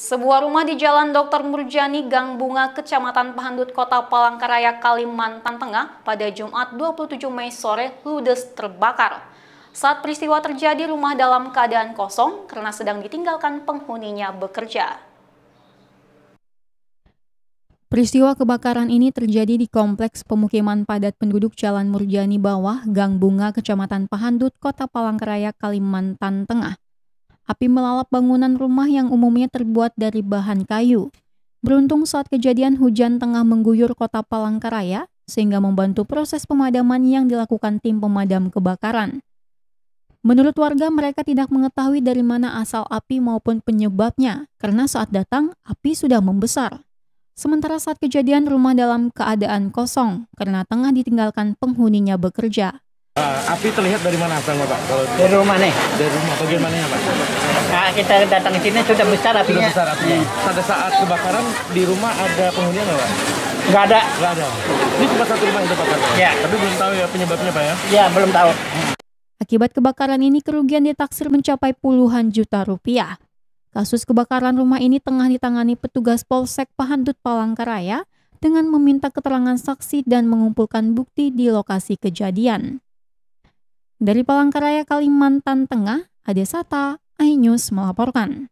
Sebuah rumah di Jalan Dr. Murjani, Gang Bunga, Kecamatan Pahandut, Kota Palangkaraya, Kalimantan Tengah pada Jumat 27 Mei sore ludes terbakar. Saat peristiwa terjadi, rumah dalam keadaan kosong karena sedang ditinggalkan penghuninya bekerja. Peristiwa kebakaran ini terjadi di Kompleks Pemukiman Padat Penduduk Jalan Murjani Bawah, Gang Bunga, Kecamatan Pahandut, Kota Palangkaraya, Kalimantan Tengah Api melalap bangunan rumah yang umumnya terbuat dari bahan kayu. Beruntung saat kejadian hujan tengah mengguyur kota Palangkaraya, sehingga membantu proses pemadaman yang dilakukan tim pemadam kebakaran. Menurut warga, mereka tidak mengetahui dari mana asal api maupun penyebabnya, karena saat datang api sudah membesar. Sementara saat kejadian rumah dalam keadaan kosong karena tengah ditinggalkan penghuninya bekerja. Uh, api terlihat dari mana asalnya pak? Kalau dari rumah nih. Dari rumah atau gimana ya pak? Nah, kita datang ke sini sudah besar api. Sudah besar api. Iya. Pada saat kebakaran di rumah ada penghuni nggak pak? Nggak ada. Nggak ada. Ini cuma satu rumah yang terbakar. Pak. Ya. Tapi belum tahu ya penyebabnya pak ya? Ya belum tahu. Akibat kebakaran ini kerugian ditaksir mencapai puluhan juta rupiah. Kasus kebakaran rumah ini tengah ditangani petugas Polsek Pahandut Palangkaraya dengan meminta keterangan saksi dan mengumpulkan bukti di lokasi kejadian. Dari Palangkaraya, Kalimantan Tengah, Hadesata, iNews melaporkan.